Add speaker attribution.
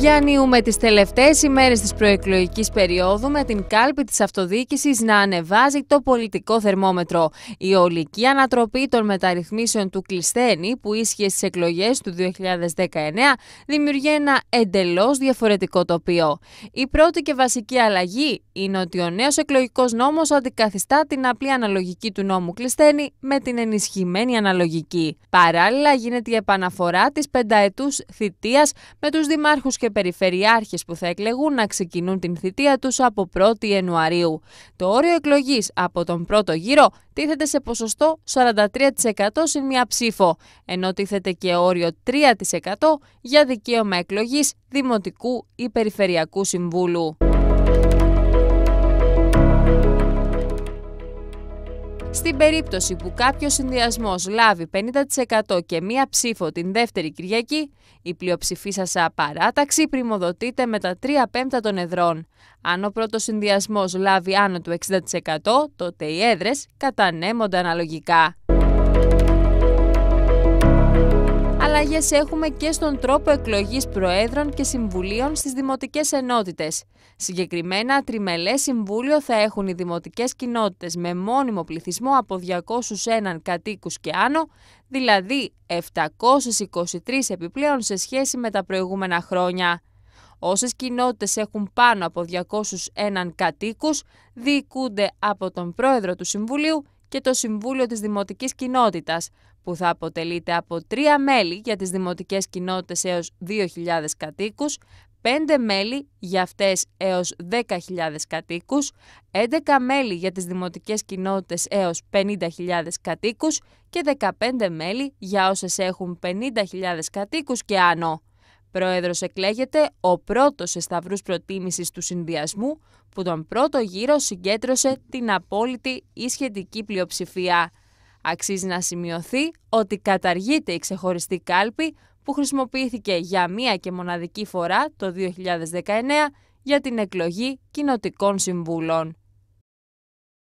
Speaker 1: Διανύουμε τις τελευταίες ημέρες της προεκλογικής περίοδου με την κάλπη της αυτοδιοίκησης να ανεβάζει το πολιτικό θερμόμετρο. Η ολική ανατροπή των μεταρρυθμίσεων του Κλεισθένη που ίσχυε στις εκλογές του 2019 δημιουργεί ένα εντελώς διαφορετικό τοπίο. Η πρώτη και βασική αλλαγή είναι ότι ο νέος εκλογικός νόμος αντικαθιστά την απλή αναλογική του νόμου Κλεισθένη με την ενισχυμένη αναλογική. Παράλληλα γίνεται η επαναφορά της πενταετούς θητείας με τους δημάρχους και και περιφερειάρχες που θα εκλεγούν να ξεκινούν την θητεία τους από 1η Ιανουαρίου. Το όριο εκλογής από τον πρώτο γύρο τίθεται σε ποσοστό 43% σε μία ψήφο, ενώ τίθεται και όριο 3% για δικαίωμα εκλογής Δημοτικού ή Περιφερειακού Συμβούλου. Στην περίπτωση που κάποιος συνδυασμός λάβει 50% και μία ψήφο την δεύτερη Κυριακή, η πλειοψηφή σας απαράταξη πρημοδοτείται με τα 3 πέμπτα των εδρών. Αν ο πρώτος συνδυασμός λάβει άνω του 60%, τότε οι έδρες κατανέμονται αναλογικά. αλλαγέ έχουμε και στον τρόπο εκλογής προέδρων και συμβουλίων στις Δημοτικές ενότητες. Συγκεκριμένα, τριμελέ συμβούλιο θα έχουν οι δημοτικές κοινότητες με μόνιμο πληθυσμό από 201 κατοίκους και άνω, δηλαδή 723 επιπλέον σε σχέση με τα προηγούμενα χρόνια. Όσες κοινότητες έχουν πάνω από 201 κατοίκους, διοικούνται από τον πρόεδρο του Συμβουλίου και το Συμβούλιο της Δημοτικής Κοινότητας, που θα αποτελείται από τρία μέλη για τις δημοτικές κοινότητες έως 2.000 κατοίκους, 5 μέλη για αυτές έως 10.000 κατοίκους, 11 μέλη για τις δημοτικές κοινότητες έως 50.000 κατοίκους και 15 μέλη για όσες έχουν 50.000 κατοίκους και άνω. Πρόεδρος εκλέγεται ο πρώτος σε σταυρούς προτίμησης του συνδυασμού που τον πρώτο γύρο συγκέντρωσε την απόλυτη ή σχετική πλειοψηφία. Αξίζει να σημειωθεί ότι καταργείται η ξεχωριστή κάλπη που χρησιμοποιήθηκε για μία και μοναδική φορά το 2019 για την εκλογή κοινοτικών συμβούλων.